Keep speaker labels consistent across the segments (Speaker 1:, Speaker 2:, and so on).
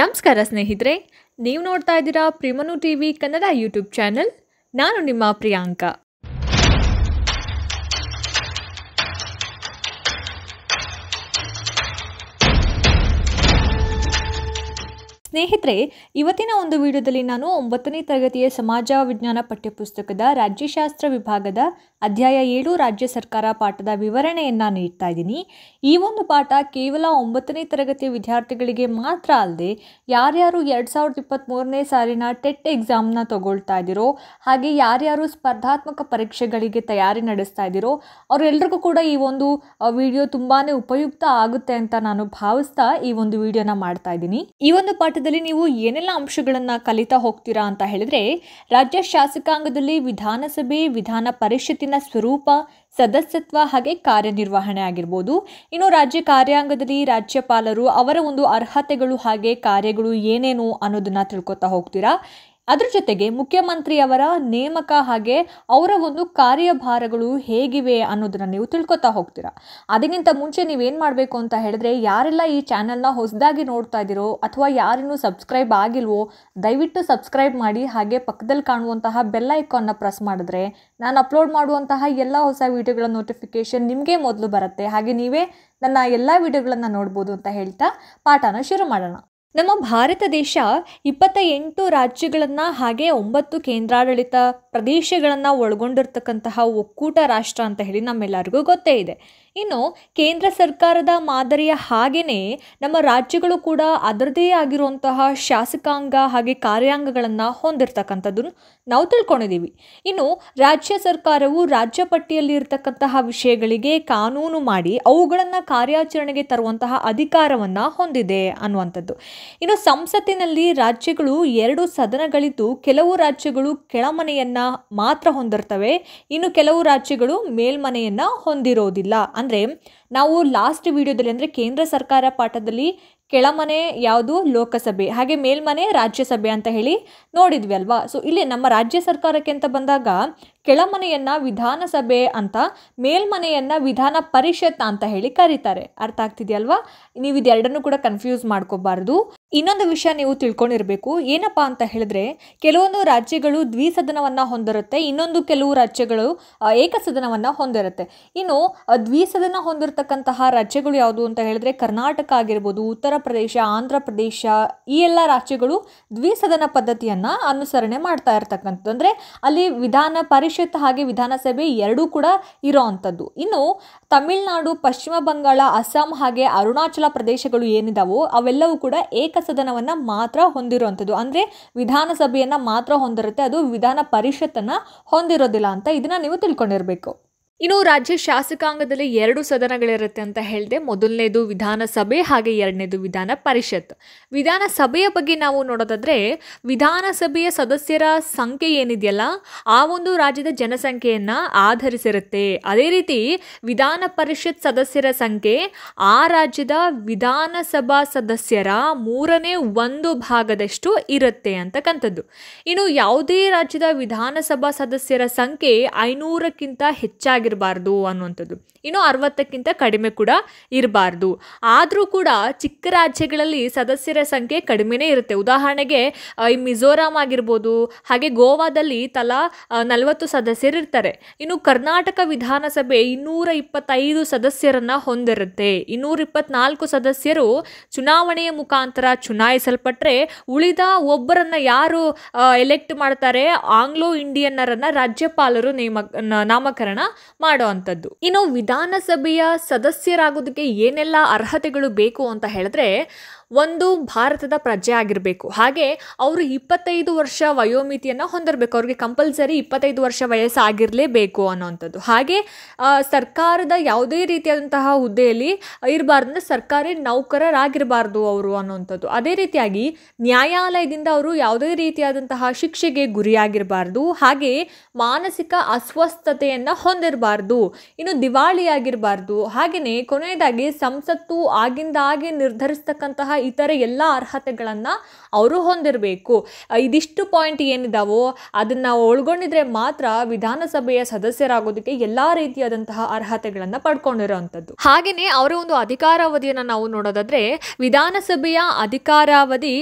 Speaker 1: ನಮಸ್ಕಾರ ಸ್ನೇಹಿತರೆ ನೀವು ನೋಡ್ತಾ ಇದ್ದೀರಾ ಪ್ರಿಮನು T V Kannada YouTube channel ನಾನು ನಿಮ್ಮ ಪ್ರಿಯಾಂಕಾ ಸ್ನೇಹಿತರೆ ಇವತ್ತಿನ ಒಂದು ವಿಡಿಯೋದಲ್ಲಿ ನಾನು ಒಂಬತ್ತನೇ ತರಗತಿಯ ಸಮಾಜ ವಿಜ್ಞಾನ ಪಠ್ಯಪುಸ್ತಕದ ರಾಜ್ಯಶಾಸ್ತ್ರ ವಿಭಾಗದ ಅಧ್ಯಾಯ ಏಳು ರಾಜ್ಯ ಸರ್ಕಾರ ಪಾಠದ ವಿವರಣೆಯನ್ನು ನೀಡ್ತಾ ಇದ್ದೀನಿ ಈ ಒಂದು ಪಾಠ ಕೇವಲ ಒಂಬತ್ತನೇ ತರಗತಿಯ ವಿದ್ಯಾರ್ಥಿಗಳಿಗೆ ಮಾತ್ರ ಅಲ್ಲದೆ ಯಾರ್ಯಾರು ಎರಡು ಸಾವಿರದ ಇಪ್ಪತ್ತ್ಮೂರನೇ ಸಾಲಿನ ಟೆಟ್ ಎಕ್ಸಾಮ್ನ ತಗೊಳ್ತಾ ಇದ್ದೀರೋ ಹಾಗೆ ಯಾರ್ಯಾರು ಸ್ಪರ್ಧಾತ್ಮಕ ಪರೀಕ್ಷೆಗಳಿಗೆ ತಯಾರಿ ನಡೆಸ್ತಾ ಇದ್ದೀರೋ ಅವರೆಲ್ಲರಿಗೂ ಕೂಡ ಈ ಒಂದು ವಿಡಿಯೋ ತುಂಬಾ ಉಪಯುಕ್ತ ಆಗುತ್ತೆ ಅಂತ ನಾನು ಭಾವಿಸ್ತಾ ಈ ಒಂದು ವಿಡಿಯೋನ ಮಾಡ್ತಾ ಇದ್ದೀನಿ ಈ ಒಂದು ಪಾಠ ಹಂತದಲ್ಲಿ ನೀವು ಏನೆಲ್ಲ ಅಂಶಗಳನ್ನು ಕಲಿತಾ ಹೋಗ್ತೀರಾ ಅಂತ ಹೇಳಿದ್ರೆ ರಾಜ್ಯ ಶಾಸಕಾಂಗದಲ್ಲಿ ವಿಧಾನಸಭೆ ವಿಧಾನ ಪರಿಷತ್ತಿನ ಸ್ವರೂಪ ಸದಸ್ಯತ್ವ ಹಾಗೆ ಕಾರ್ಯನಿರ್ವಹಣೆ ಆಗಿರ್ಬೋದು ಇನ್ನು ರಾಜ್ಯ ಕಾರ್ಯಾಂಗದಲ್ಲಿ ರಾಜ್ಯಪಾಲರು ಅವರ ಒಂದು ಅರ್ಹತೆಗಳು ಹಾಗೆ ಕಾರ್ಯಗಳು ಏನೇನು ಅನ್ನೋದನ್ನ ತಿಳ್ಕೊತಾ ಹೋಗ್ತೀರಾ ಅದರ ಜೊತೆಗೆ ಮುಖ್ಯಮಂತ್ರಿಯವರ ನೇಮಕ ಹಾಗೆ ಅವರ ಒಂದು ಕಾರ್ಯಭಾರಗಳು ಹೇಗಿವೆ ಅನ್ನೋದನ್ನು ನೀವು ತಿಳ್ಕೊತಾ ಹೋಗ್ತೀರಾ ಅದಕ್ಕಿಂತ ಮುಂಚೆ ನೀವೇನು ಮಾಡಬೇಕು ಅಂತ ಹೇಳಿದ್ರೆ ಯಾರೆಲ್ಲ ಈ ಚಾನಲ್ನ ಹೊಸದಾಗಿ ನೋಡ್ತಾ ಇದ್ದೀರೋ ಅಥವಾ ಯಾರಿನ್ನೂ ಸಬ್ಸ್ಕ್ರೈಬ್ ಆಗಿಲ್ವೋ ದಯವಿಟ್ಟು ಸಬ್ಸ್ಕ್ರೈಬ್ ಮಾಡಿ ಹಾಗೆ ಪಕ್ಕದಲ್ಲಿ ಕಾಣುವಂತಹ ಬೆಲ್ ಐಕಾನ್ನ ಪ್ರೆಸ್ ಮಾಡಿದ್ರೆ ನಾನು ಅಪ್ಲೋಡ್ ಮಾಡುವಂತಹ ಎಲ್ಲ ಹೊಸ ವೀಡಿಯೋಗಳ ನೋಟಿಫಿಕೇಷನ್ ನಿಮಗೆ ಮೊದಲು ಬರುತ್ತೆ ಹಾಗೆ ನೀವೇ ನನ್ನ ಎಲ್ಲ ವೀಡಿಯೋಗಳನ್ನು ನೋಡ್ಬೋದು ಅಂತ ಹೇಳ್ತಾ ಪಾಠನ ಶುರು ಮಾಡೋಣ ನಮ್ಮ ಭಾರತ ದೇಶ ಇಪ್ಪತ್ತ ಎಂಟು ರಾಜ್ಯಗಳನ್ನು ಹಾಗೆ ಒಂಬತ್ತು ಕೇಂದ್ರಾಡಳಿತ ಪ್ರದೇಶಗಳನ್ನು ಒಳಗೊಂಡಿರ್ತಕ್ಕಂತಹ ಒಕ್ಕೂಟ ರಾಷ್ಟ್ರ ಅಂತ ಹೇಳಿ ನಮ್ಮೆಲ್ಲರಿಗೂ ಗೊತ್ತೇ ಇದೆ ಇನ್ನು ಕೇಂದ್ರ ಸರ್ಕಾರದ ಮಾದರಿಯ ಹಾಗೆಯೇ ನಮ್ಮ ರಾಜ್ಯಗಳು ಕೂಡ ಅದರದೇ ಆಗಿರುವಂತಹ ಶಾಸಕಾಂಗ ಹಾಗೆ ಕಾರ್ಯಾಂಗಗಳನ್ನು ಹೊಂದಿರತಕ್ಕಂಥದ್ದನ್ನು ನಾವು ತಿಳ್ಕೊಂಡಿದ್ದೀವಿ ಇನ್ನು ರಾಜ್ಯ ಸರ್ಕಾರವು ರಾಜ್ಯ ಪಟ್ಟಿಯಲ್ಲಿ ಇರತಕ್ಕಂತಹ ವಿಷಯಗಳಿಗೆ ಕಾನೂನು ಮಾಡಿ ಅವುಗಳನ್ನು ಕಾರ್ಯಾಚರಣೆಗೆ ತರುವಂತಹ ಅಧಿಕಾರವನ್ನು ಹೊಂದಿದೆ ಅನ್ನುವಂಥದ್ದು ಇನ್ನು ಸಂಸತ್ತಿನಲ್ಲಿ ರಾಜ್ಯಗಳು ಎರಡು ಸದನಗಳಿದ್ದು ಕೆಲವು ರಾಜ್ಯಗಳು ಕೆಳಮನೆಯನ್ನು ಮಾತ್ರ ಹೊಂದಿರ್ತವೆ ಇನ್ನು ಕೆಲವು ರಾಜ್ಯಗಳು ಮೇಲ್ಮನೆಯನ್ನು ಹೊಂದಿರೋದಿಲ್ಲ ಅಂದರೆ ನಾವು ಲಾಸ್ಟ್ ವಿಡಿಯೋದಲ್ಲಿ ಅಂದರೆ ಕೇಂದ್ರ ಸರ್ಕಾರ ಪಾಠದಲ್ಲಿ ಕೆಳಮನೆ ಯಾವುದು ಲೋಕಸಭೆ ಹಾಗೆ ಮೇಲ್ಮನೆ ರಾಜ್ಯಸಭೆ ಅಂತ ಹೇಳಿ ನೋಡಿದ್ವಿ ಅಲ್ವಾ ಸೊ ಇಲ್ಲಿ ನಮ್ಮ ರಾಜ್ಯ ಸರ್ಕಾರಕ್ಕೆ ಅಂತ ಬಂದಾಗ ಕೆಳಮನೆಯನ್ನು ವಿಧಾನಸಭೆ ಅಂತ ಮೇಲ್ಮನೆಯನ್ನು ವಿಧಾನ ಪರಿಷತ್ ಅಂತ ಹೇಳಿ ಕರೀತಾರೆ ಅರ್ಥ ಆಗ್ತಿದೆಯಲ್ವಾ ನೀವು ಇದೆರಡನ್ನೂ ಕೂಡ ಕನ್ಫ್ಯೂಸ್ ಮಾಡ್ಕೋಬಾರ್ದು ಇನ್ನೊಂದು ವಿಷಯ ನೀವು ತಿಳ್ಕೊಂಡಿರಬೇಕು ಏನಪ್ಪ ಅಂತ ಹೇಳಿದ್ರೆ ಕೆಲವೊಂದು ರಾಜ್ಯಗಳು ದ್ವಿಸದನವನ್ನು ಹೊಂದಿರುತ್ತೆ ಇನ್ನೊಂದು ಕೆಲವು ರಾಜ್ಯಗಳು ಏಕಸದನವನ್ನು ಹೊಂದಿರುತ್ತೆ ಇನ್ನು ದ್ವಿಸದನ ಹೊಂದಿರತಕ್ಕಂತಹ ರಾಜ್ಯಗಳು ಯಾವುದು ಅಂತ ಹೇಳಿದ್ರೆ ಕರ್ನಾಟಕ ಆಗಿರ್ಬೋದು ಉತ್ತರ ಪ್ರದೇಶ ಆಂಧ್ರ ಪ್ರದೇಶ ಈ ಎಲ್ಲ ರಾಜ್ಯಗಳು ದ್ವಿಸದನ ಪದ್ಧತಿಯನ್ನು ಅನುಸರಣೆ ಮಾಡ್ತಾ ಇರ್ತಕ್ಕಂಥದ್ದು ಅಂದರೆ ಅಲ್ಲಿ ವಿಧಾನ ಪರಿಷತ್ ಪರಿಷತ್ ಹಾಗೆ ವಿಧಾನಸಭೆ ಎರಡೂ ಕೂಡ ಇರೋ ಅಂಥದ್ದು ಇನ್ನು ತಮಿಳುನಾಡು ಪಶ್ಚಿಮ ಬಂಗಾಳ ಅಸ್ಸಾಂ ಹಾಗೆ ಅರುಣಾಚಲ ಪ್ರದೇಶಗಳು ಏನಿದಾವೋ ಅವೆಲ್ಲವೂ ಕೂಡ ಏಕಸದನವನ್ನು ಮಾತ್ರ ಹೊಂದಿರುವಂಥದ್ದು ಅಂದರೆ ವಿಧಾನಸಭೆಯನ್ನು ಮಾತ್ರ ಹೊಂದಿರುತ್ತೆ ಅದು ವಿಧಾನ ಪರಿಷತ್ತನ್ನು ಹೊಂದಿರೋದಿಲ್ಲ ಅಂತ ಇದನ್ನು ನೀವು ತಿಳ್ಕೊಂಡಿರಬೇಕು ಇನ್ನು ರಾಜ್ಯ ಶಾಸಕಾಂಗದಲ್ಲಿ ಎರಡು ಸದನಗಳಿರುತ್ತೆ ಅಂತ ಹೇಳಿದೆ ಮೊದಲನೇದು ವಿಧಾನಸಭೆ ಹಾಗೆ ಎರಡನೇದು ವಿಧಾನ ಪರಿಷತ್ ವಿಧಾನಸಭೆಯ ಬಗ್ಗೆ ನಾವು ನೋಡೋದಾದರೆ ವಿಧಾನಸಭೆಯ ಸದಸ್ಯರ ಸಂಖ್ಯೆ ಏನಿದೆಯಲ್ಲ ಆ ಒಂದು ರಾಜ್ಯದ ಜನಸಂಖ್ಯೆಯನ್ನು ಆಧರಿಸಿರುತ್ತೆ ಅದೇ ರೀತಿ ವಿಧಾನ ಪರಿಷತ್ ಸದಸ್ಯರ ಸಂಖ್ಯೆ ಆ ರಾಜ್ಯದ ವಿಧಾನಸಭಾ ಸದಸ್ಯರ ಮೂರನೇ ಒಂದು ಭಾಗದಷ್ಟು ಇರುತ್ತೆ ಅಂತಕ್ಕಂಥದ್ದು ಇನ್ನು ಯಾವುದೇ ರಾಜ್ಯದ ವಿಧಾನಸಭಾ ಸದಸ್ಯರ ಸಂಖ್ಯೆ ಐನೂರಕ್ಕಿಂತ ಹೆಚ್ಚಾಗಿ ಆಗಿರಬಾರ್ದು ಅನ್ನುವಂಥದ್ದು ಇನ್ನು ಅರವತ್ತಕ್ಕಿಂತ ಕಡಿಮೆ ಕೂಡ ಇರಬಾರ್ದು ಆದರೂ ಕೂಡ ಚಿಕ್ಕ ರಾಜ್ಯಗಳಲ್ಲಿ ಸದಸ್ಯರ ಸಂಖ್ಯೆ ಕಡಿಮೆನೇ ಇರುತ್ತೆ ಉದಾಹರಣೆಗೆ ಈ ಮಿಜೋರಾಂ ಆಗಿರ್ಬೋದು ಹಾಗೆ ಗೋವಾದಲ್ಲಿ ತಲಾ ನಲವತ್ತು ಸದಸ್ಯರು ಇರ್ತಾರೆ ಇನ್ನು ಕರ್ನಾಟಕ ವಿಧಾನಸಭೆ ಇನ್ನೂರ ಇಪ್ಪತ್ತೈದು ಸದಸ್ಯರನ್ನ ಹೊಂದಿರುತ್ತೆ ಇನ್ನೂರ ಇಪ್ಪತ್ನಾಲ್ಕು ಸದಸ್ಯರು ಚುನಾವಣೆಯ ಮುಖಾಂತರ ಚುನಾಯಿಸಲ್ಪಟ್ಟರೆ ಉಳಿದ ಒಬ್ಬರನ್ನ ಯಾರು ಎಲೆಕ್ಟ್ ಮಾಡ್ತಾರೆ ಆಂಗ್ಲೋ ಇಂಡಿಯನ್ನರನ್ನು ರಾಜ್ಯಪಾಲರು ನೇಮ ನಾಮಕರಣ ಮಾಡೋ ಅಂಥದ್ದು ಇನ್ನು ವಿಧ ವಿಧಾನಸಭೆಯ ಸದಸ್ಯರಾಗೋದಕ್ಕೆ ಏನೆಲ್ಲ ಅರ್ಹತೆಗಳು ಬೇಕು ಅಂತ ಹೇಳಿದ್ರೆ ಒಂದು ಭಾರತದ ಪ್ರಜೆ ಆಗಿರಬೇಕು ಹಾಗೆ ಅವರು ಇಪ್ಪತ್ತೈದು ವರ್ಷ ವಯೋಮಿತಿಯನ್ನು ಹೊಂದಿರಬೇಕು ಅವ್ರಿಗೆ ಕಂಪಲ್ಸರಿ ಇಪ್ಪತ್ತೈದು ವರ್ಷ ವಯಸ್ಸಾಗಿರಲೇಬೇಕು ಅನ್ನೋವಂಥದ್ದು ಹಾಗೆ ಸರ್ಕಾರದ ಯಾವುದೇ ರೀತಿಯಾದಂತಹ ಹುದ್ದೆಯಲ್ಲಿ ಇರಬಾರ್ದು ಅಂದರೆ ಸರ್ಕಾರಿ ನೌಕರರಾಗಿರಬಾರ್ದು ಅವರು ಅನ್ನೋವಂಥದ್ದು ಅದೇ ರೀತಿಯಾಗಿ ನ್ಯಾಯಾಲಯದಿಂದ ಅವರು ಯಾವುದೇ ರೀತಿಯಾದಂತಹ ಶಿಕ್ಷೆಗೆ ಗುರಿಯಾಗಿರಬಾರ್ದು ಹಾಗೆ ಮಾನಸಿಕ ಅಸ್ವಸ್ಥತೆಯನ್ನು ಹೊಂದಿರಬಾರ್ದು ಇನ್ನು ದಿವಾಳಿಯಾಗಿರಬಾರ್ದು ಹಾಗೆಯೇ ಕೊನೆಯದಾಗಿ ಸಂಸತ್ತು ಆಗಿಂದಾಗೆ ನಿರ್ಧರಿಸತಕ್ಕಂತಹ ನಿರ್ಧರಿಸ್ತಕ್ಕಂತಹ ಇತರ ಎಲ್ಲ ಅರ್ಹತೆಗಳನ್ನು ಅವರು ಹೊಂದಿರಬೇಕು ಇದಿಷ್ಟು ಪಾಯಿಂಟ್ ಏನಿದಾವೋ ಅದನ್ನು ಒಳ್ಗೊಂಡಿದ್ರೆ ಮಾತ್ರ ವಿಧಾನಸಭೆಯ ಸದಸ್ಯರಾಗೋದಕ್ಕೆ ಎಲ್ಲ ರೀತಿಯಾದಂತಹ ಅರ್ಹತೆಗಳನ್ನು ಪಡ್ಕೊಂಡಿರುವಂಥದ್ದು ಹಾಗೇನೇ ಹಾಗೆಯೇ ಅವರ ಒಂದು ಅಧಿಕಾರಾವಧಿಯನ್ನು ನಾವು ನೋಡೋದಾದ್ರೆ ವಿಧಾನಸಭೆಯ ಅಧಿಕಾರಾವಧಿ